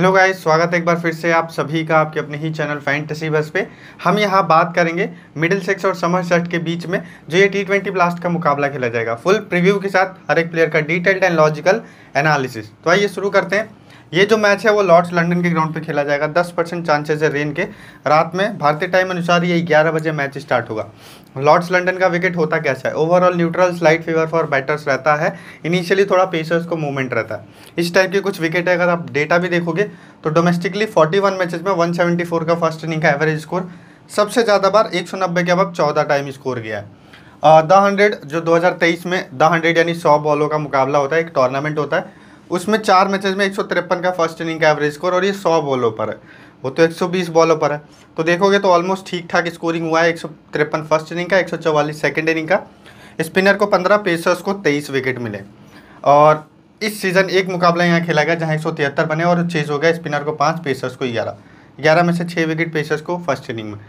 hello guys स्वागत है एक बार फिर से आप सभी का आपके अपने ही चैनल फैंटेसी बस पे हम यहाँ बात करेंगे मिडिल सेक्स और समर सेट के बीच में जो ये टी ट्वेंटी ब्लास्ट का मुकाबला खेला जाएगा फुल प्रीव्यू के साथ हर एक प्लेयर का डिटेल्ड एंड लॉजिकल एनालिसिस तो आइए शुरू करते हैं ये जो मैच है वो लॉर्ड्स लंडन के ग्राउंड पे खेला जाएगा दस परसेंट चांसेज है रेन के रात में भारतीय टाइम अनुसार ये ग्यारह बजे मैच स्टार्ट होगा लॉर्ड्स लंडन का विकेट होता कैसा अच्छा है overall neutral slight favour for batters रहता है इनिशियली थोड़ा पेसर्स को मूवमेंट रहता है इस टाइप के कुछ विकेट है अगर आप डेटा भी देखोगे तो डोमेस्टिकली 41 मैचेस में 174 का फर्स्ट इनिंग का एवरेज स्कोर सबसे ज़्यादा बार एक के अब चौदह टाइम स्कोर गया है द हंड्रेड जो दो में द हंड्रेड यानी सौ बॉलों का मुकाबला होता है एक टूर्नामेंट होता है उसमें चार मैचेज में एक का फर्स्ट इनिंग का एवरेज स्कोर और ये सौ बॉलों पर है वो तो 120 बॉलों पर है तो देखोगे तो ऑलमोस्ट ठीक ठाक स्कोरिंग हुआ है एक फर्स्ट इनिंग का एक सेकंड इनिंग का स्पिनर को 15 पेसर्स को 23 विकेट मिले और इस सीज़न एक मुकाबला यहाँ खेला गया जहाँ एक बने और चेज हो गया स्पिनर को पाँच पेसर्स को ग्यारह ग्यारह में से छः विकेट पेसर्स को फर्स्ट इनिंग में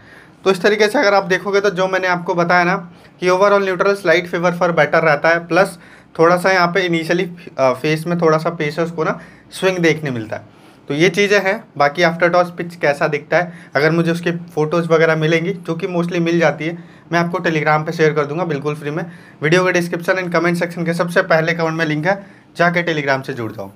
तो इस तरीके से अगर आप देखोगे तो जो मैंने आपको बताया ना कि overall neutral slight favour for batter रहता है प्लस थोड़ा सा यहाँ पे इनिशियली फेस में थोड़ा सा पेसर्स को ना स्विंग देखने मिलता है तो ये चीज़ें हैं बाकी आफ्टर टॉस पिच कैसा दिखता है अगर मुझे उसकी फ़ोटोज़ वगैरह मिलेंगी जो कि मोस्टली मिल जाती है मैं आपको टेलीग्राम पे शेयर कर दूंगा बिल्कुल फ्री में वीडियो के डिस्क्रिप्शन एंड कमेंट सेक्शन के सबसे पहले कमेंट में लिंक है जाके टेलीग्राम से जुड़ जाओ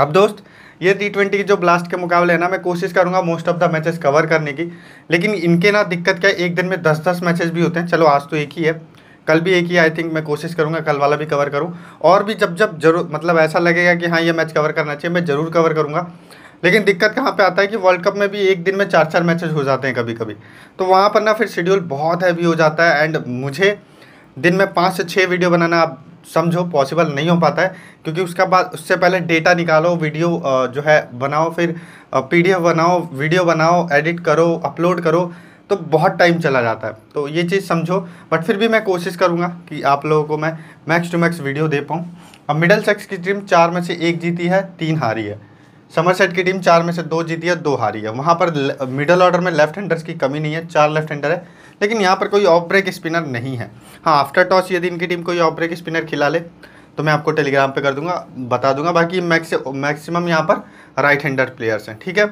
अब दोस्त ये टी ट्वेंटी की जो ब्लास्ट के मुकाबले है ना मैं कोशिश करूँगा most of the matches cover करने की लेकिन इनके ना दिक्कत क्या एक दिन में दस दस मैचेस भी होते हैं चलो आज तो एक ही है कल भी एक ही आई थिंक मैं कोशिश करूंगा कल वाला भी कवर करूँ और भी जब जब जरूर मतलब ऐसा लगेगा कि हाँ ये मैच कवर करना चाहिए मैं ज़रूर कवर करूँगा लेकिन दिक्कत कहाँ पे आता है कि वर्ल्ड कप में भी एक दिन में चार चार मैचेज हो जाते हैं कभी कभी तो वहाँ पर ना फिर शेड्यूल बहुत हैवी हो जाता है एंड मुझे दिन में पाँच से छः वीडियो बनाना आप समझो पॉसिबल नहीं हो पाता है क्योंकि उसका बाद उससे पहले डेटा निकालो वीडियो जो है बनाओ फिर पीडीएफ बनाओ वीडियो बनाओ एडिट करो अपलोड करो तो बहुत टाइम चला जाता है तो ये चीज़ समझो बट फिर भी मैं कोशिश करूँगा कि आप लोगों को मैं मैक्स टू मैक्स वीडियो दे पाऊँ अब मिडल सेक्स की टीम चार में से एक जीती है तीन हारी है समर सेट की टीम चार में से दो जीती है दो हारी है वहाँ पर मिडल ऑर्डर में लेफ्ट हैंडर्स की कमी नहीं है चार लेफ्ट हैंडर है लेकिन यहाँ पर कोई ऑफ ब्रेक स्पिनर नहीं है हाँ आफ्टर टॉस यदि इनकी टीम कोई ऑफ ब्रेक स्पिनर खिला ले तो मैं आपको टेलीग्राम पे कर दूंगा बता दूंगा बाकी मैक्स मैक्सिमम यहाँ पर राइट हैंडर प्लेयर्स हैं ठीक है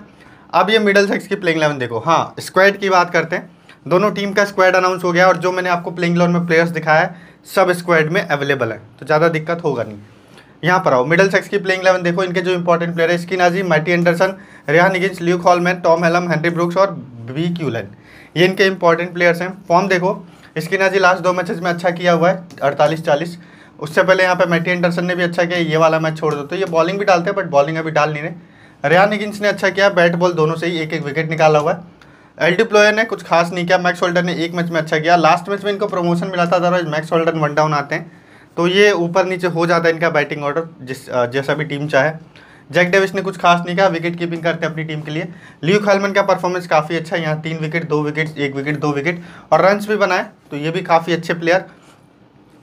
अब ये मिडल सेक्स की प्लेइंग इलेवन देखो हाँ स्क्वाड की बात करते हैं दोनों टीम का स्क्वाड अनाउंस हो गया और जो मैंने आपको प्लेइंग इलेवन में प्लेयर्स दिखाया है सब स्क्वाड में अवेलेबल है तो ज़्यादा दिक्कत होगा नहीं यहाँ पर आओ मिडल सेक्स की प्लेइंग इलेवन देखो इनके जो इंपॉर्टेंट प्लेयर है Eskinazi Matty Anderson Ryan Higgins Luke Hollman Tom Helm Henry Brookes और बी क्यूलन ये इनके इंपॉर्टेंट प्लेयर्स हैं फॉर्म देखो स्किन आजी लास्ट दो मैचेज में अच्छा किया हुआ है अड़तालीस चालीस उससे पहले यहाँ पे मैटी एंडरसन ने भी अच्छा किया ये वाला मैच छोड़ दो तो ये बॉलिंग भी डालते हैं बट बॉलिंग अभी डाल नहीं रहे रियान हिगिंस ने अच्छा किया बैट बॉल दोनों से ही एक एक विकेट निकाला हुआ है एल डी प्लोयर ने कुछ खास नहीं किया मैक्स होल्डर ने एक मैच में अच्छा किया लास्ट मैच में इनको प्रमोशन मिला था otherwise Max Holden one down आते हैं तो ये ऊपर नीचे हो जाता है इनका बैटिंग ऑर्डर जिस जैसा भी टीम चाहे जैक डेविस ने कुछ खास नहीं कहा विकेट कीपिंग करते अपनी टीम के लिए ल्यू खालमन का परफॉर्मेंस काफ़ी अच्छा है यहाँ तीन विकेट दो विकेट एक विकेट दो विकेट और रन्स भी बनाए तो ये भी काफ़ी अच्छे प्लेयर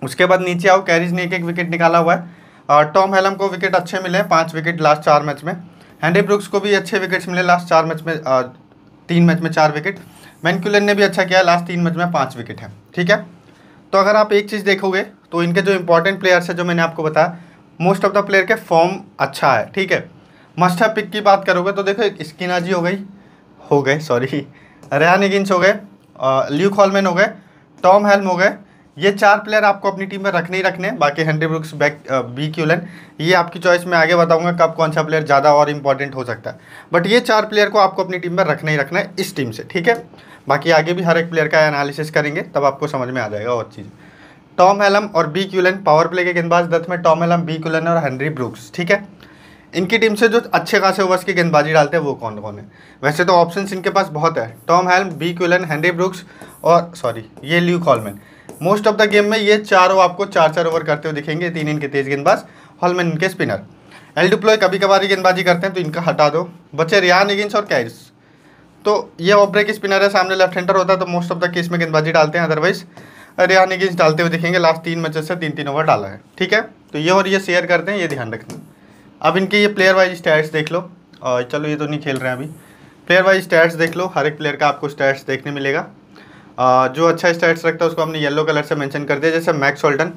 उसके बाद नीचे आओ कैरिज ने एक एक विकेट निकाला हुआ है टॉम हेलम को विकेट अच्छे मिले पाँच विकेट लास्ट चार मैच में हैंनरी ब्रुक्स को भी अच्छे विकेट्स मिले लास्ट चार मैच में आ, तीन मैच में चार विकेट मैनक्यूलन ने भी अच्छा किया लास्ट तीन मैच में पाँच विकेट है ठीक है तो अगर आप एक चीज़ देखोगे तो इनके जो इंपॉर्टेंट प्लेयर्स है जो मैंने आपको बताया मोस्ट ऑफ द प्लेयर के फॉर्म अच्छा है ठीक है मस्ट है पिक की बात करोगे तो देखो स्किनाजी हो गई हो गए सॉरी रेहान एगिंस हो गए ल्यू हॉलमैन हो गए टॉम हेल्म हो गए ये चार प्लेयर आपको अपनी टीम में रखने ही रखने बाकी Henry Brooks back B Cullen ये आपकी चॉइस में आगे बताऊंगा कब कौन सा प्लेयर ज़्यादा और इंपॉर्टेंट हो सकता है बट ये चार प्लेयर को आपको अपनी टीम में रखने ही रखना है इस टीम से ठीक है बाकी आगे भी हर एक प्लेयर का एनालिसिस करेंगे तब आपको समझ में आ जाएगा और चीज़ टॉम हेलम और बी क्यूलन पावर प्ले के गेंदबाज दत्त में टॉम हेलम बी क्यूलन और हेनरी ब्रुक्स ठीक है इनकी टीम से जो अच्छे खासे ओवर्स की गेंदबाजी डालते हैं वो कौन कौन है वैसे तो ऑप्शंस इनके पास बहुत है Tom Helm B Cullen Henry Brooks और सॉरी ये Luke Hollman most of the game में ये चारों आपको चार चार ओवर करते हुए दिखेंगे तीन इनके तेज गेंदबाज हॉलमैन इनके स्पिनर एल डिप्लॉय कभी कभार गेंदबाजी करते हैं तो इनका हटा दो बच्चे रियान एगिन्स और कैरिस तो ये ऑफ ब्रेक स्पिनर है सामने लेफ्ट हैंडर होता है तो मोस्ट ऑफ द केस में गेंदबाजी डालते हैं अदरवाइज रियान एगिन्स डालते हुए दिखेंगे लास्ट तीन मैचेस से तीन तीन ओवर डाला है ठीक है तो ये और ये शेयर करते हैं ये ध्यान रखना अब इनके ये प्लेयर वाइज स्टैट्स देख लो और चलो ये तो नहीं खेल रहे हैं अभी प्लेयर वाइज स्टैट्स देख लो हर एक प्लेयर का आपको स्टैट्स देखने मिलेगा जो अच्छा स्टैट्स रखता है उसको हमने येलो कलर से मैंशन कर दिया जैसे मैक्स होल्टन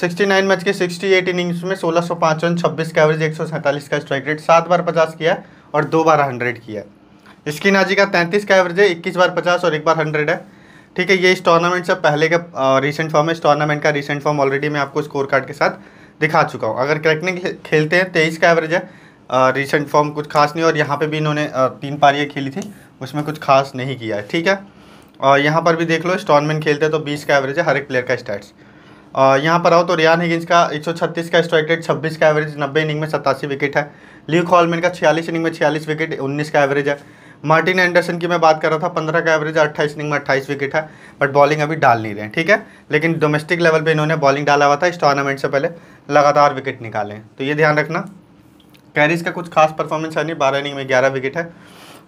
69 मैच के 68 इनिंग्स में सोलह सौ पाँच रन छब्बीस का एवरेज एक का स्ट्राइक रेट सात बार पचास किया और दो बार हंड्रेड किया इसकी नाजी का तैंतीस का एवरेज है इक्कीस बार पचास और एक बार हंड्रेड है ठीक है ये इस टूर्नामेंट से पहले का रिसेंट फॉर्म है इस टूर्नामेंट का रिसेंट फॉर्म ऑलरेडी मैं आपको स्कोर कार्ड के साथ दिखा चुका हूँ अगर क्रैकनिंग खेलते हैं तेईस का एवरेज है रिसेंट फॉर्म कुछ खास नहीं और यहाँ पर भी इन्होंने तीन पारियाँ खेली थी उसमें कुछ खास नहीं किया है ठीक है और यहाँ पर भी देख लो स्टॉनमैन खेलते हैं तो बीस का एवरेज है हर एक प्लेयर का स्टैट्स यहाँ पर आओ तो रियान हिगिंस का 136 का स्ट्राइक रेट 26 का एवरेज 90 इनिंग में सतासी विकेट है ल्यूक हॉलमैन का 46 इनिंग में 46 विकेट 19 का एवरेज है मार्टिन एंडरसन की मैं बात कर रहा था पंद्रह का एवरेज अट्ठाईस इनिंग में अट्ठाईस विकेट है बट बॉलिंग अभी डाल नहीं रहे ठीक है लेकिन डोमेस्टिक लेवल पर इन्होंने बॉलिंग डाला हुआ था इस टूर्नामेंट से पहले लगातार विकेट निकाले तो ये ध्यान रखना कैरिस का कुछ खास परफॉर्मेंस है नहीं बारह इनिंग में ग्यारह विकेट है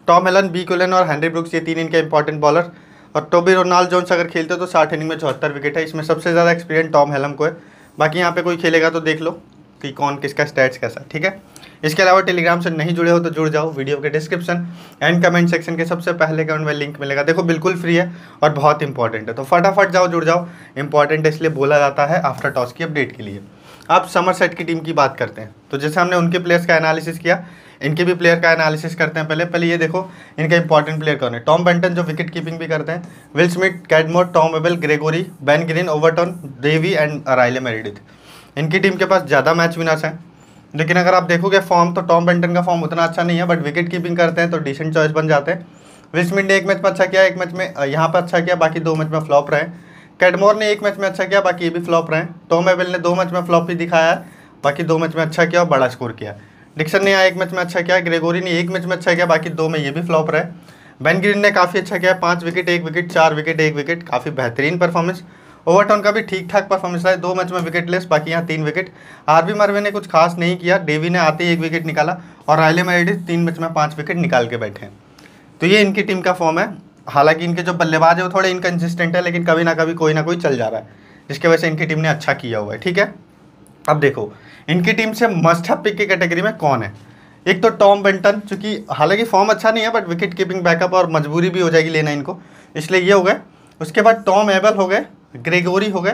टॉम एलन बी कुलन और हैनरी ब्रुक्स ये तीन इनके इंपॉर्टेंट बॉलर और टोबी रोनाल्ड जोन्स अगर खेलते तो साठ इनिंग में चौहत्तर विकेट है इसमें सबसे ज़्यादा एक्सपीरियंस टॉम हेलम को है बाकी यहाँ पे कोई खेलेगा तो देख लो कि कौन किसका स्टैट्स कैसा ठीक है इसके अलावा टेलीग्राम से नहीं जुड़े हो तो जुड़ जाओ वीडियो के डिस्क्रिप्शन एंड कमेंट सेक्शन के सबसे पहले कमेंट में लिंक मिलेगा देखो बिल्कुल फ्री है और बहुत इंपॉर्टेंट है तो फटाफट जाओ जुड़ जाओ इंपॉर्टेंट इसलिए बोला जाता है आफ्टर टॉस की अपडेट के लिए अब समर सेट की टीम की बात करते हैं तो जैसे हमने उनके प्लेयर्स का एनालिसिस किया इनके भी प्लेयर का एनालिसिस करते हैं पहले पहले ये देखो इनका इंपॉर्टेंट प्लेयर कौन है टॉम बेंटन जो विकेट कीपिंग भी करते हैं Will Smith Cadmore Tom Abell Gregory Ben Green Overton Davey and Riley Meredith इनकी टीम के पास ज़्यादा मैच विनर्स हैं लेकिन अगर आप देखोगे फॉर्म तो टॉम बेंटन का फॉर्म उतना अच्छा नहीं है बट विकेट कीपिंग करते हैं तो डिसेंट चॉइस बन जाते हैं विल स्मिथ ने एक मैच में अच्छा किया एक मैच में यहाँ पर अच्छा किया बाकी दो मैच में फ्लॉप रहे कैडमोर ने एक मैच में अच्छा किया बाकी ये भी फ्लॉप रहे टॉम एवेल ने दो मैच में फ्लॉप ही दिखाया बाकी दो मैच में अच्छा किया और बड़ा स्कोर किया डिक्सन ने यहाँ एक मैच में अच्छा किया ग्रेगोरी ने एक मैच में अच्छा किया बाकी दो में ये भी फ्लॉप रहे बैन ग्रीन ने काफ़ी अच्छा किया पाँच विकेट एक विकेट चार विकेट एक विकेट काफ़ी बेहतरीन परफॉर्मेंस ओवरटाउन का भी ठीक ठाक परफॉर्मेंस रहा है दो मैच में विकेट लेस बाकी यहाँ तीन विकेट आर बी मरवे ने कुछ खास नहीं किया डेवी ने आते ही एक विकेट निकाला और रायले मेरेडिस तीन मैच में पाँच विकेट निकाल के बैठे हैं तो ये इनकी टीम का फॉर्म है हालांकि इनके जो बल्लेबाज है वो थोड़े इनकन्सिस्टेंट है लेकिन कभी ना कभी कोई ना कोई चल जा रहा है जिसकी वजह से इनकी टीम ने अच्छा किया हुआ है ठीक है अब देखो इनकी टीम से मस्ट है पिक की कैटेगरी में कौन है एक तो टॉम बेंटन चूंकि हालांकि फॉर्म अच्छा नहीं है बट विकेट कीपिंग बैकअप और मजबूरी भी हो जाएगी लेना इनको इसलिए ये हो गए उसके बाद टॉम एबल हो गए ग्रेगोरी हो गए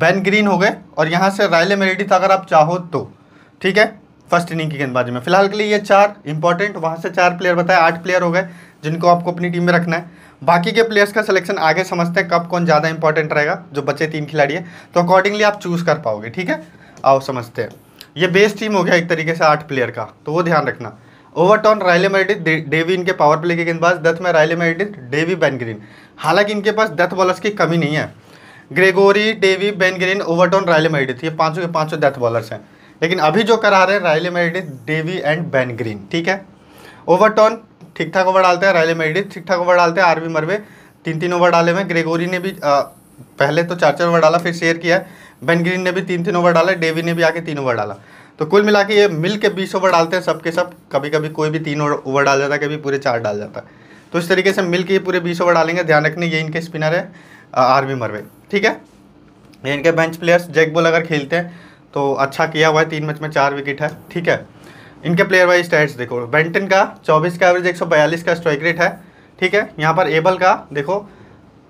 बेन ग्रीन हो गए और यहाँ से रायले मेरेडिथ अगर आप चाहो तो ठीक है फर्स्ट इनिंग की गेंदबाजी में फिलहाल के लिए ये चार इंपॉर्टेंट वहाँ से चार प्लेयर बताए आठ प्लेयर हो गए जिनको आपको अपनी टीम में रखना है बाकी के प्लेयर्स का सिलेक्शन आगे समझते हैं कब कौन ज़्यादा इंपॉर्टेंट रहेगा जो बचे तीन खिलाड़ी है तो अकॉर्डिंगली आप चूज़ कर पाओगे ठीक है आओ समझते हैं ये बेस्ट टीम हो गया एक तरीके से आठ प्लेयर का तो वो ध्यान रखना ओवरटॉन रायले मेरिडिथ डेवी इनके पावर प्ले के गेंदबाज दत्थ में रायले मेरिडिथ डेवी बैनग्रीन हालांकि इनके पास डेथ बॉलर्स की कमी नहीं है Gregory Davey Ben Green Overton Riley Meredith ये पांचों के पांचों डेथ बॉलर्स हैं लेकिन अभी जो करा रहे हैं रायले मेरिडिथ डेवी एंड बैनग्रीन ठीक है ओवरटॉन ठीक ठाक ओवर डालते हैं रायले मेडिस ठीक ठाक ओवर डालते हैं आरवी मरवे तीन तीन ओवर डाले में ग्रेगोरी ने भी आ, पहले तो चार चार ओवर डाला फिर शेयर किया बेन ग्रीन ने भी तीन तीन ओवर डाला डेवी ने भी आके तीन ओवर डाला तो कुल मिला के ये मिल के बीस ओवर डालते हैं सबके सब कभी कभी कोई भी तीन ओवर डाल जाता है कभी पूरे चार डाल जाता है तो इस तरीके से मिल के ये पूरे बीस ओवर डालेंगे ध्यान रखने ये इनके स्पिनर है आरवी मरवे ठीक है ये इनके बेंच प्लेयर्स जैक बॉल अगर खेलते हैं तो अच्छा किया हुआ है तीन मैच में चार विकेट है ठीक है इनके प्लेयर वाइज स्टैट्स देखो बेंटन का 24 का एवरेज 142 का स्ट्राइक रेट है ठीक है यहाँ पर एबल का देखो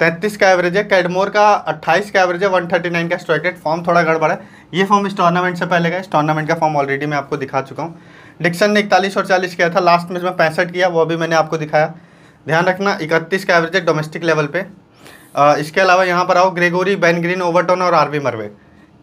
33 का एवरेज है कैडमोर का 28 का एवरेज है 139 का स्ट्राइक रेट फॉर्म थोड़ा गड़बड़ है ये फॉर्म इस टूर्नामेंट से पहले का इस टूर्नामेंट का फॉर्म ऑलरेडी मैं आपको दिखा चुका हूँ डिक्सन ने इकतालीस और चालीस किया था लास्ट मैच में पैंसठ किया वो भी मैंने आपको दिखाया ध्यान रखना इकतीस का एवरेज है डोमेस्टिक लेवल पर इसके अलावा यहाँ पर आओ ग्रेगोरी बैन ग्रीन ओवरटोन और आरवी मरवे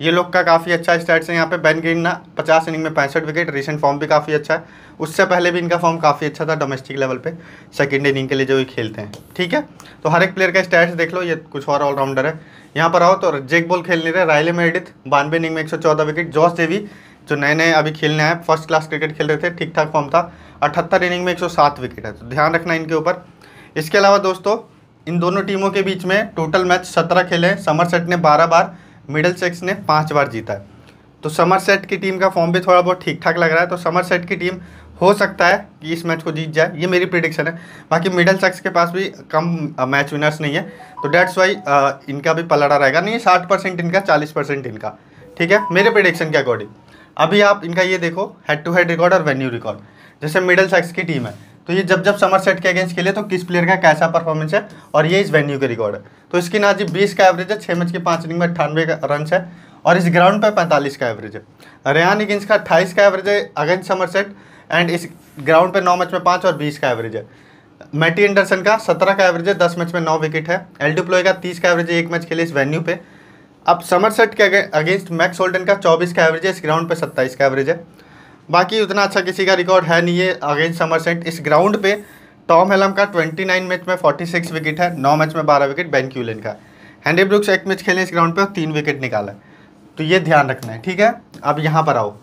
ये लोग का काफ़ी अच्छा स्टैट्स है यहाँ पे बैन ग्रीन ना पचास इनिंग में पैंसठ विकेट रिसेंट फॉर्म भी काफ़ी अच्छा है उससे पहले भी इनका फॉर्म काफ़ी अच्छा था डोमेस्टिक लेवल पे सेकेंड इनिंग के लिए जो ये खेलते हैं ठीक है तो हर एक प्लेयर का स्टैट्स देख लो ये कुछ और ऑलराउंडर है यहाँ पर आओ तो जेक बॉल खेलने रहे रायले मेडिथ बानवे इनिंग में एक विकेट जॉस देवी जो नए नए अभी खेलने आए फर्स्ट क्लास क्रिकेट खेल रहे थे ठीक ठाक फॉर्म था अठहत्तर इनिंग में एक विकेट है तो ध्यान रखना इनके ऊपर इसके अलावा दोस्तों इन दोनों टीमों के बीच में टोटल मैच सत्रह खेले समर सेट ने बारह बार मिडल सेक्स ने पाँच बार जीता है तो समर सेट की टीम का फॉर्म भी थोड़ा बहुत ठीक ठाक लग रहा है तो समर सेट की टीम हो सकता है कि इस मैच को जीत जाए ये मेरी प्रिडिक्शन है बाकी मिडल सेक्स के पास भी कम मैच विनर्स नहीं है तो डेट्स वाई इनका भी पलड़ा रहेगा नहीं साठ परसेंट इनका चालीस परसेंट इनका ठीक है मेरे प्रिडिक्शन के अकॉर्डिंग अभी आप इनका ये देखो हेड टू हेड रिकॉर्ड और वेन्यू रिकॉर्ड जैसे मिडल सेक्स की टीम है तो ये जब जब समर सेट के अगेंस्ट खेले तो किस प्लेयर का कैसा परफॉर्मेंस है और ये इस वेन्यू के रिकॉर्ड है तो इसकी ना जी बीस का एवरेज है छः मैच के पाँच इनिंग में अट्ठानवे रन है और इस ग्राउंड पर पैंतालीस का एवरेज है रेहान इगिंस का अट्ठाईस का एवरेज है अगेंस्ट समर सेट एंड इस ग्राउंड पर नौ मैच में पाँच और बीस का एवरेज है मैटी एंडरसन का सत्रह का एवरेज है दस मैच में नौ विकेट है एल डुप्लोय का तीस का एवरेज है एक मैच खेले इस वेन्यू पे अब समर सेट के अगेंस्ट मैक्स होल्डन का चौबीस का एवरेज है इस ग्राउंड पे सत्ताईस का एवरेज है बाकी उतना अच्छा किसी का रिकॉर्ड है नहीं है अगेंस्ट समर सेट इस ग्राउंड पे टॉम हेलम का 29 मैच में 46 विकेट है 9 मैच में 12 विकेट बैन क्यूलिन का हैंडी ब्रुक्स एक मैच खेले इस ग्राउंड पे और तीन विकेट निकाला तो ये ध्यान रखना है ठीक है अब यहाँ पर आओ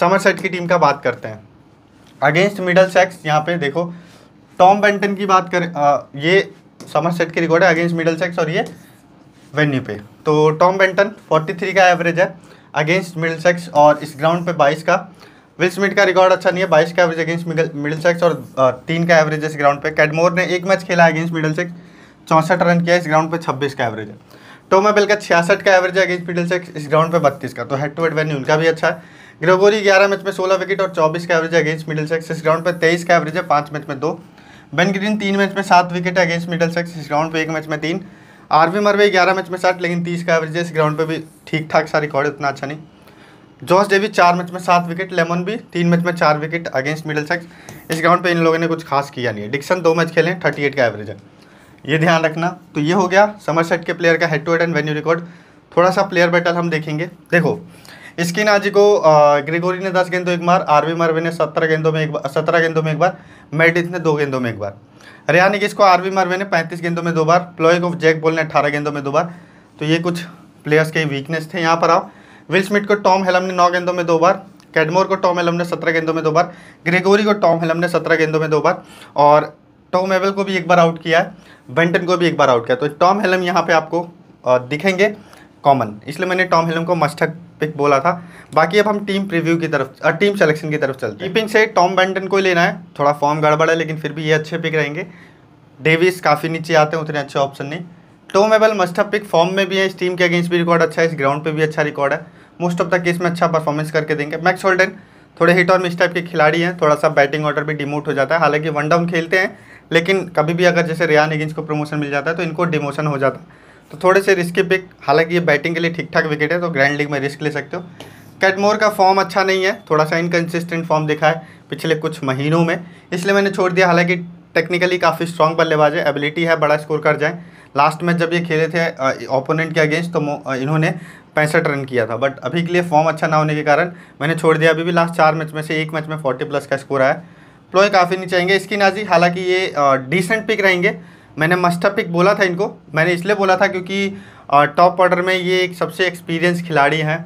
समर सेट की टीम का बात करते हैं अगेंस्ट मिडल सेक्स यहाँ पे देखो टॉम बेंटन की बात करें ये समर सेट की रिकॉर्ड है अगेंस्ट मिडल सेक्स और ये वेन्यू पे तो टॉम बेंटन फोर्टी का एवरेज है अगेंस्ट मिडल सेक्स और इस ग्राउंड पर बाईस का विल स्मिथ का रिकॉर्ड अच्छा नहीं है बाईस का एवरेज अगेंस्ट मिडिल सेक्स और तीन का एवरेज इस ग्राउंड पे कैडमोर ने एक मैच खेला अगेंस्ट मिडिल सेक्स चौंसठ रन किया इस ग्राउंड पे छब्बीस का एवरेज है टोमा बेल का छियासठ का एवरेज है अगेंस्ट मिडल सेक्स इस ग्राउंड पे बत्तीस का तो हेड टू हेड वैन्यू उनका भी अच्छा है ग्रेगोरी ग्यारह मैच में सोलह विकेट और चौबीस का एवरेज अगेंस्ट मिडिल सेक्स इस ग्राउंड पर तेईस का एवरेज है पाँच मैच में दो बेन ग्रीन तीन मैच में सात विकेट है अगेंस्ट मिडिल सेक्स इस ग्राउंड पर एक मैच में तीन आरवी मरवे ग्यारह मैच में साठ लेकिन तीस का एवरेज है इस ग्राउंड पर भी ठीक ठाक सा रिकॉर्ड उतना अच्छा नहीं जॉस डेविस चार मैच में सात विकेट लेमन भी तीन मैच में चार विकेट अगेंस्ट मिडल सेक्स इस ग्राउंड पे इन लोगों ने कुछ खास किया नहीं है डिक्सन दो मैच खेले थर्टी एट का एवरेज है ये ध्यान रखना तो ये हो गया समर सेट के प्लेयर का head to head and venue record थोड़ा सा प्लेयर बैटल हम देखेंगे देखो इसकी आजी को ग्रेगोरी ने दस गेंदों एक बार आरवी मरवे ने सत्रह गेंदों में एक बार सत्रह गेंदों में एक बार मेडिथ ने दो गेंदों में एक बार रियानी किस को आरवी मरवे ने पैंतीस गेंदों में दो बार प्लोइंग ऑफ जैक बोल ने अठारह गेंदों में दो बार तो ये कुछ प्लेयर्स के वीकनेस थे यहाँ पर आओ विल स्मिथ को टॉम हेलम ने नौ गेंदों में दो बार कैडमोर को टॉम हेलम ने सत्रह गेंदों में दो बार ग्रेगोरी को टॉम हेलम ने सत्रह गेंदों में दो बार और टॉम एवल को भी एक बार आउट किया है बेंटन को भी एक बार आउट किया तो टॉम हेलम यहाँ पे आपको दिखेंगे कॉमन इसलिए मैंने टॉम हेलम को मस्टक पिक बोला था बाकी अब हम टीम प्रीव्यू की तरफ टीम सेलेक्शन की तरफ चलते हैं कीपिंग से टॉम बेंटन को ही लेना है थोड़ा फॉर्म गड़बड़ है लेकिन फिर भी ये अच्छे पिक रहेंगे डेविस काफ़ी नीचे आते हैं उतने अच्छे ऑप्शन नहीं Tom Abell must pick form में भी है इस टीम के अगेंस्ट भी रिकॉर्ड अच्छा है इस ग्राउंड पर भी अच्छा रिकॉर्ड है मोस्ट ऑफ द केस में अच्छा परफॉर्मेंस करके देंगे मैक्स होल्डन थोड़े हिट और मिस टाइप के खिलाड़ी हैं थोड़ा सा बैटिंग ऑर्डर भी डिमोट हो जाता है हालांकि वन डाउन खेलते हैं लेकिन कभी भी अगर जैसे रियान हिगिंस को प्रमोशन मिल जाता है तो इनको डिमोशन हो जाता तो थोड़े से रिस्की पिक हालांकि ये बैटिंग के लिए ठीक ठाक विकेट है तो ग्रैंड लीग में रिस्क ले सकते हो कैटमोर का फॉर्म अच्छा नहीं है थोड़ा सा इनकन्सिस्टेंट फॉर्म दिखा है पिछले कुछ महीनों में इसलिए मैंने छोड़ दिया हालांकि टेक्निकली काफ़ी स्ट्रॉन्ग बल्लेबाज है एबिलिटी है बड़ा स्कोर कर जाए लास्ट मैच जब ये खेले थे ओपोनेंट के अगेंस्ट तो इन्होंने पैंसठ रन किया था बट अभी के लिए फॉर्म अच्छा ना होने के कारण मैंने छोड़ दिया अभी भी लास्ट चार मैच में से एक मैच में फोर्टी प्लस का स्कोर आया प्लोए काफ़ी नीचे आएंगे इसकी नाजी हालांकि ये डिसेंट पिक रहेंगे मैंने मस्टर पिक बोला था इनको मैंने इसलिए बोला था क्योंकि टॉप ऑर्डर में ये एक सबसे एक्सपीरियंस खिलाड़ी हैं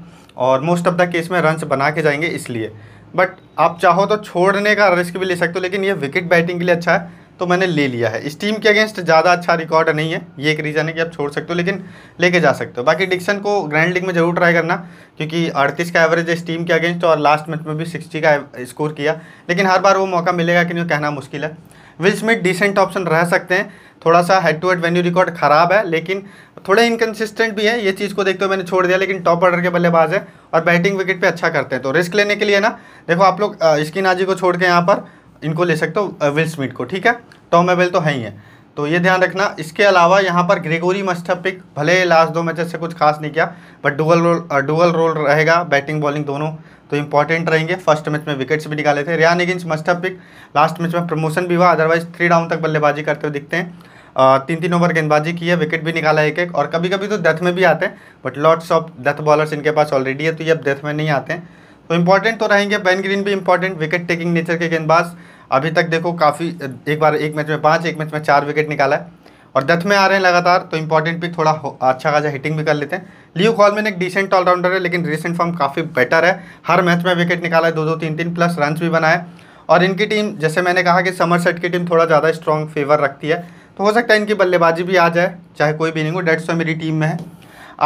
और मोस्ट ऑफ द केस में रन्स बना के जाएंगे इसलिए बट आप चाहो तो छोड़ने का रिस्क भी ले सकते हो लेकिन ये विकेट बैटिंग के लिए अच्छा है तो मैंने ले लिया है इस टीम के अगेंस्ट ज़्यादा अच्छा रिकॉर्ड नहीं है ये एक रीज़न है कि आप छोड़ सकते हो लेकिन लेके जा सकते हो बाकी डिक्सन को ग्रैंड लीग में जरूर ट्राई करना क्योंकि अड़तीस का एवरेज है इस टीम के अगेंस्ट और लास्ट मैच में भी सिक्सटी का स्कोर किया लेकिन हर बार वो मौका मिलेगा कि नहीं कहना मुश्किल है विल स्मिथ डिसेंट ऑप्शन रह सकते हैं थोड़ा सा head to head venue record ख़राब है लेकिन थोड़े इनकन्सिस्टेंट भी है ये चीज़ को देखते हुए मैंने छोड़ दिया लेकिन टॉप ऑर्डर के बल्लेबाज है और बैटिंग विकेट पे अच्छा करते हैं तो रिस्क लेने के लिए ना देखो आप लोग स्किन आजी को छोड़ के यहाँ पर इनको ले सकते हो विल स्मिथ को ठीक है टॉम एवेल तो है ही है तो ये ध्यान रखना इसके अलावा यहाँ पर ग्रेगोरी मस्टर पिक भले लास्ट दो मैचेस से कुछ खास नहीं किया but dual role dual role रहेगा बैटिंग बॉलिंग दोनों तो इंपॉर्टेंट रहेंगे फर्स्ट मैच में विकेट्स भी निकाले थे Ryan Higgins must pick last match में प्रमोशन भी हुआ अदरवाइज थ्री डाउन तक बल्लेबाजी करते हुए दिखते हैं तीन तीन ओवर गेंदबाजी की है विकेट भी निकाला एक एक और कभी कभी तो डेथ में भी आते हैं but lots of death bowlers इनके पास ऑलरेडी है तो ये अब डेथ में नहीं आते हैं तो इम्पॉर्टेंट तो रहेंगे बैन ग्रीन भी इम्पॉर्टेंट विकेट टेकिंग नेचर के गेंदबाज अभी तक देखो काफ़ी एक बार एक मैच में पाँच एक मैच में चार विकेट निकाला है और डेथ में आ रहे हैं लगातार तो इम्पॉर्टेंट भी थोड़ा अच्छा खासा हिटिंग भी कर लेते हैं लियो कॉलमेन एक डिसेंट ऑलराउंडर है लेकिन रिसेंट फॉर्म काफ़ी बेटर है हर मैच में विकेट निकाला है दो दो तीन तीन प्लस रन भी बनाए और इनकी टीम जैसे मैंने कहा कि समर सेट की टीम थोड़ा ज़्यादा स्ट्रॉन्ग फेवर रखती है तो हो सकता है इनकी बल्लेबाजी भी आ जाए चाहे कोई भी नहीं हो डेट्स मेरी टीम में है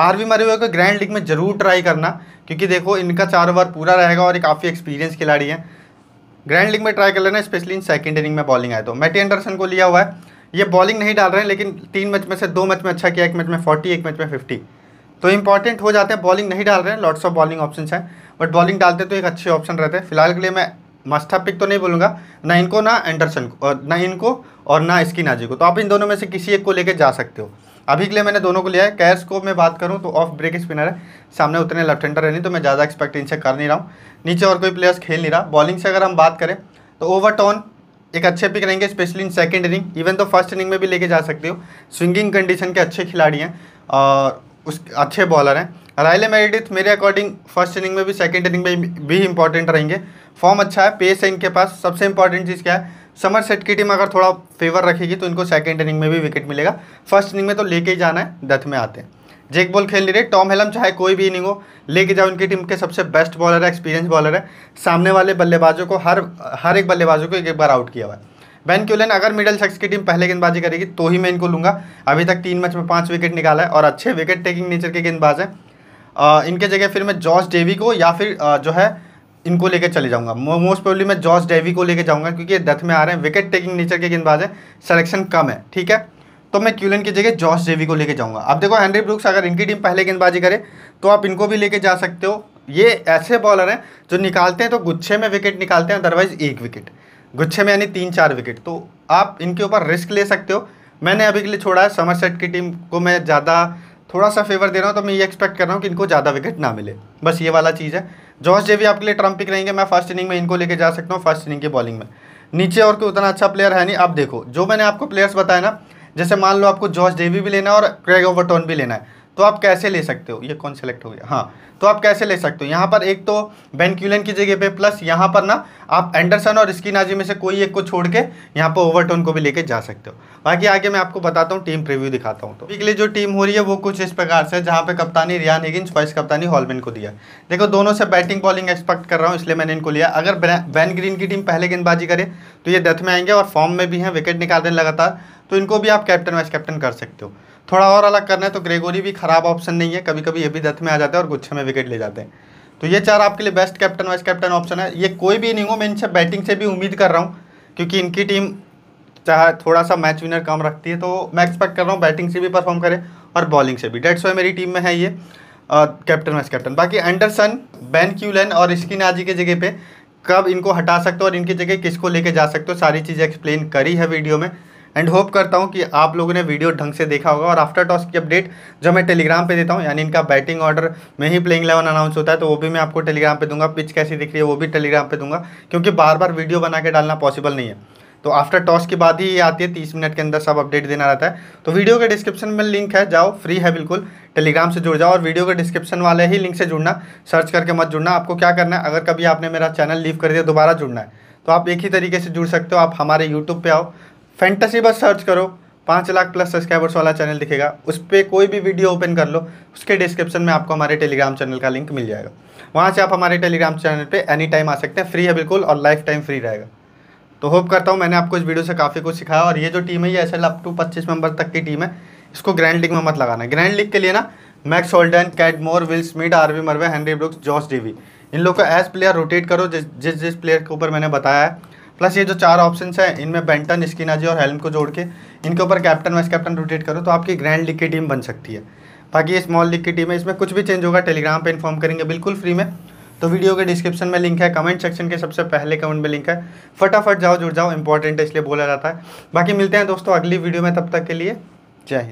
आर वी मरे हुए को ग्रैंड लीग में जरूर ट्राई करना क्योंकि देखो इनका चार ओवर पूरा रहेगा और ये काफ़ी एक्सपीरियंस खिलाड़ी है ग्रैंड लीग में ट्राई कर लेना स्पेशली इन सेकेंड इनिंग में बॉलिंग आए तो मैटी एंडरसन को लिया हुआ है ये बॉलिंग नहीं डाल रहे हैं लेकिन तीन मैच में से दो मैच में अच्छा किया एक मैच में फोर्टी एक मैच में फिफ्टी तो इंपॉर्टेंट हो जाते हैं बॉलिंग नहीं डाल रहे हैं लॉट्स ऑफ बॉलिंग ऑप्शन हैं बट बॉलिंग डालते तो एक अच्छे ऑप्शन रहते हैं फिलहाल के लिए मैं मस्था पिक तो नहीं बोलूँगा ना इनको ना एंडरसन को ना इनको और ना इसकी नाजी को तो आप इन दोनों में से किसी एक को लेकर जा सकते हो अभी के लिए मैंने दोनों को लिया है कैश को मैं बात करूँ तो ऑफ ब्रेक स्पिनर है सामने उतने लेफ्ट हैंडर है नहीं तो मैं ज़्यादा एक्सपेक्ट इनसे कर नहीं रहा हूँ नीचे और कोई प्लेयर्स खेल नहीं रहा बॉलिंग से अगर हम बात करें तो ओवरटॉन एक अच्छे पिक रहेंगे specially in second inning even तो फर्स्ट इनिंग में भी लेके जा सकते हो स्विंगिंग कंडीशन के अच्छे खिलाड़ी हैं और उस अच्छे बॉलर हैं रायले मेरिडिथ मेरे अकॉर्डिंग फर्स्ट इनिंग में भी सेकेंड इनिंग में भी इंपॉर्टेंट रहेंगे फॉर्म अच्छा है पेस है इनके पास सबसे इंपॉर्टेंट चीज़ क्या है समर सेट की टीम अगर थोड़ा फेवर रखेगी तो इनको सेकेंड इनिंग में भी विकेट मिलेगा फर्स्ट इनिंग में तो लेके ही जाना है दथ में आते हैं जेक बॉल खेल नहीं रहे टॉम हेलम चाहे कोई भी इनिंग हो लेके जाओ इनकी टीम के सबसे बेस्ट बॉलर है एक्सपीरियंस बॉलर है सामने वाले बल्लेबाजों को हर हर एक बल्लेबाजों को एक एक बार आउट किया हुआ है बैन क्यूलन अगर मिडिल सेक्स की टीम पहले गेंदबाजी करेगी तो ही मैं इनको लूँगा अभी तक तीन मैच में पाँच विकेट निकाला है और अच्छे विकेट टेकिंग नेचर के गेंदबाज हैं इनके जगह फिर मैं जॉर्ज डेवी को या फिर जो है इनको लेके चले जाऊंगा मोस्ट प्रोबली मैं जॉर्ज डेवी को लेके जाऊंगा क्योंकि ये डेथ में आ रहे हैं विकेट टेकिंग नेचर के गेंदबाज हैं सिलेक्शन कम है ठीक है तो मैं क्यूलन की जगह जॉर्ज डेवी को लेके जाऊंगा अब देखो हेनरी ब्रुक्स अगर इनकी टीम पहले गेंदबाजी करे तो आप इनको भी लेके जा सकते हो ये ऐसे बॉलर हैं जो निकालते हैं तो गुच्छे में विकेट निकालते हैं अदरवाइज एक विकेट गुच्छे में यानी तीन चार विकेट तो आप इनके ऊपर रिस्क ले सकते हो मैंने अभी के लिए छोड़ा है समर सेट की टीम को मैं ज़्यादा थोड़ा सा फेवर दे रहा हूँ तो मैं ये एक्सपेक्ट कर रहा हूँ कि इनको ज़्यादा विकेट ना मिले बस ये वाला चीज़ है जॉस डेवी आपके लिए ट्रम्प पिक रहेंगे मैं फर्स्ट इनिंग में इनको लेके जा सकता हूँ फर्स्ट इनिंग की बॉलिंग में नीचे और कोई उतना अच्छा प्लेयर है नहीं आप देखो जो मैंने आपको प्लेयर्स बताया ना जैसे मान लो आपको जॉर्ज डेवी भी लेना है और क्रेग ओवरटोन भी लेना है तो आप कैसे ले सकते हो ये कौन सेलेक्ट हो गया हाँ तो आप कैसे ले सकते हो यहाँ पर एक तो बैनक्यूलन की जगह पे प्लस यहाँ पर ना आप एंडरसन और नाजी में से कोई एक को छोड़ के यहाँ पर ओवरटोन को भी लेके जा सकते हो बाकी आगे मैं आपको बताता हूँ टीम प्रीव्यू दिखाता हूँ तो लिए जो टीम हो रही है वो कुछ इस प्रकार से जहाँ पे कप्तानी रियान हिगिन्स वाइस कप्तानी हॉलमिन को दिया देखो दोनों से बैटिंग बॉलिंग एक्सपेक्ट कर रहा हूँ इसलिए मैंने इनको लिया अगर वैन ग्रीन की टीम पहले गेंदबाजी करे तो ये डेथ में आएंगे और फॉर्म में भी हैं विकेट निकाल लगातार तो इनको भी आप कैप्टन वाइस कैप्टन कर सकते हो थोड़ा और अलग करना है तो ग्रेगोरी भी खराब ऑप्शन नहीं है कभी कभी ये भी दत्त में आ जाते हैं और गुच्छे में विकेट ले जाते हैं तो ये चार आपके लिए best captain vice captain option है ये कोई भी नहीं हो मैं इनसे बैटिंग से भी उम्मीद कर रहा हूँ क्योंकि इनकी टीम चाहे थोड़ा सा मैच विनर कम रखती है तो मैं एक्सपेक्ट कर रहा हूँ बैटिंग से भी परफॉर्म करे और बॉलिंग से भी डेट्स वाई मेरी टीम में है ये कैप्टन वाइस कैप्टन बाकी एंडरसन बैन क्यूलैन और स्किन आजी की जगह पर कब इनको हटा सकते हो और इनकी जगह किसको लेके जा सकते हो सारी चीज़ें एक्सप्लेन करी है वीडियो में एंड होप करता हूँ कि आप लोगों ने वीडियो ढंग से देखा होगा और आफ्टर टॉस की अपडेट जो मैं टेलीग्राम पे देता हूँ यानी इनका बैटिंग ऑर्डर में ही प्लेइंग इलेवन अनाउंस होता है तो वो भी मैं आपको टेलीग्राम पे दूंगा पिच कैसी दिख रही है वो भी टेलीग्राम पे दूंगा क्योंकि बार बार वीडियो बना के डालना पॉसिबल नहीं है तो आफ्टर टॉस के बाद ही आती है तीस मिनट के अंदर सब अपडेट देना रहता है तो वीडियो के डिस्क्रिप्शन में लिंक है जाओ फ्री है बिल्कुल टेलीग्राम से जुड़ जाओ और वीडियो के डिस्क्रिप्शन वाले ही लिंक से जुड़ना सर्च करके मत जुड़ना आपको क्या करना है अगर कभी आपने मेरा चैनल लीव कर दिया दोबारा जुड़ना है तो आप एक ही तरीके से जुड़ सकते हो आप हमारे यूट्यूब पे आओ फैंटेसी बस सर्च करो पाँच लाख प्लस सब्सक्राइबर्स वाला चैनल दिखेगा उस पर कोई भी वीडियो ओपन कर लो उसके डिस्क्रिप्शन में आपको हमारे टेलीग्राम चैनल का लिंक मिल जाएगा वहाँ से आप हमारे टेलीग्राम चैनल पे एनी टाइम आ सकते हैं फ्री है बिल्कुल और लाइफ टाइम फ्री रहेगा तो होप करता हूँ मैंने आपको इस वीडियो से काफ़ी कुछ सिखाया और ये जो टीम है ये एस अप टू पच्चीस मेंबर तक की टीम है इसको ग्रैंड लीग में मत लगाना ग्रैंड लीग के लिए ना Max Holden Cadmore Will Smith R V Merwe Henry Brooks Josh Davey इन लोग को एज प्लेयर रोटेट करो जिस जिस जिस प्लेयर के ऊपर मैंने बताया है प्लस ये जो चार ऑप्शन हैं इनमें बेंटन स्किनाजी और हेल्म को जोड़ के इनके ऊपर कैप्टन वाइस कैप्टन रोटेट करो तो आपकी ग्रैंड लीग की टीम बन सकती है बाकी ये स्मॉल लीग की टीम है इसमें कुछ भी चेंज होगा टेलीग्राम पे इन्फॉर्म करेंगे बिल्कुल फ्री में तो वीडियो के डिस्क्रिप्शन में लिंक है कमेंट सेक्शन के सबसे पहले कमेंट में लिंक है फटाफट जाओ जुड़ जाओ इंपॉर्टेंट है इसलिए बोला जाता है बाकी मिलते हैं दोस्तों अगली वीडियो में तब तक के लिए जय हिंद